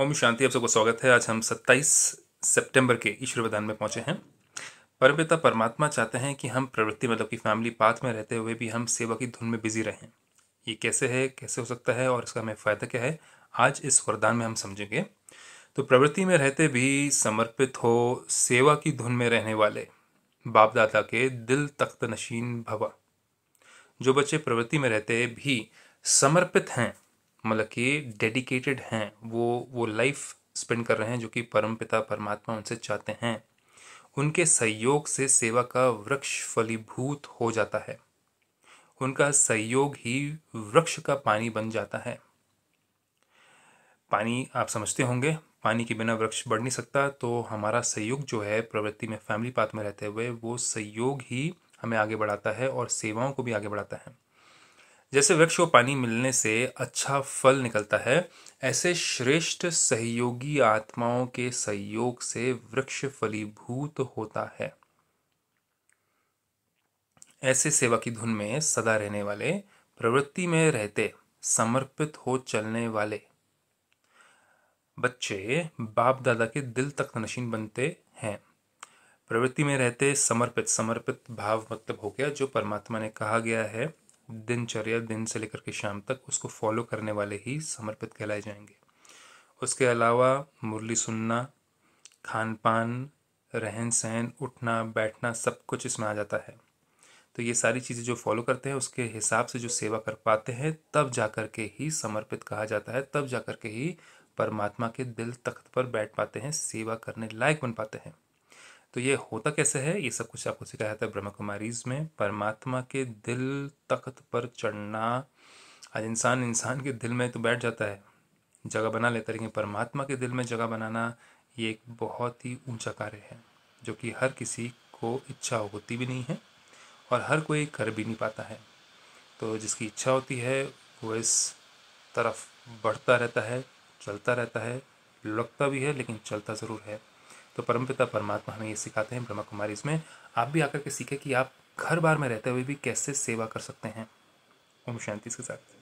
ओम शांति आप सबको स्वागत है आज हम 27 सितंबर के ईश्वर वदान में पहुंचे हैं परमपिता परमात्मा चाहते हैं कि हम प्रवृत्ति मतलब कि फैमिली पाथ में रहते हुए भी हम सेवा की धुन में बिजी रहें ये कैसे है कैसे हो सकता है और इसका हमें फ़ायदा क्या है आज इस वरदान में हम समझेंगे तो प्रवृत्ति में रहते भी समर्पित हो सेवा की धुन में रहने वाले बाप दादा के दिल तख्त नशीन भवा जो बच्चे प्रवृत्ति में रहते भी समर्पित हैं मतलब कि डेडिकेटेड हैं वो वो लाइफ स्पेंड कर रहे हैं जो कि परम पिता परमात्मा उनसे चाहते हैं उनके सहयोग से सेवा का वृक्ष फलीभूत हो जाता है उनका सहयोग ही वृक्ष का पानी बन जाता है पानी आप समझते होंगे पानी के बिना वृक्ष बढ़ नहीं सकता तो हमारा सहयोग जो है प्रवृत्ति में फैमिली पाथ में रहते हुए वो सहयोग ही हमें आगे बढ़ाता है और सेवाओं को भी आगे बढ़ाता है जैसे वृक्ष को पानी मिलने से अच्छा फल निकलता है ऐसे श्रेष्ठ सहयोगी आत्माओं के सहयोग से वृक्ष फलीभूत होता है ऐसे सेवा की धुन में सदा रहने वाले प्रवृत्ति में रहते समर्पित हो चलने वाले बच्चे बाप दादा के दिल तक नशीन बनते हैं प्रवृत्ति में रहते समर्पित समर्पित भाव मतलब हो गया जो परमात्मा ने कहा गया है दिनचर्या दिन से लेकर के शाम तक उसको फॉलो करने वाले ही समर्पित कहलाए जाएंगे उसके अलावा मुरली सुनना खान पान रहन सहन उठना बैठना सब कुछ इसमें आ जाता है तो ये सारी चीज़ें जो फॉलो करते हैं उसके हिसाब से जो सेवा कर पाते हैं तब जा कर के ही समर्पित कहा जाता है तब जा कर के ही परमात्मा के दिल तख्त पर बैठ पाते हैं सेवा करने लायक बन पाते हैं तो ये होता कैसे है ये सब कुछ आपको सिखाया जाता है ब्रह्म कुमारीज में परमात्मा के दिल तख्त पर चढ़ना आज इंसान इंसान के दिल में तो बैठ जाता है जगह बना लेता है लेकिन परमात्मा के दिल में जगह बनाना ये एक बहुत ही ऊंचा कार्य है जो कि हर किसी को इच्छा होती भी नहीं है और हर कोई कर भी नहीं पाता है तो जिसकी इच्छा होती है वो इस तरफ बढ़ता रहता है चलता रहता है लुढ़कता भी है लेकिन चलता ज़रूर है तो परमपिता परमात्मा हमें ये सिखाते हैं ब्रह्मा कुमारी इसमें आप भी आकर के सीखें कि आप घर बार में रहते हुए भी कैसे सेवा कर सकते हैं ओम शांति के साथ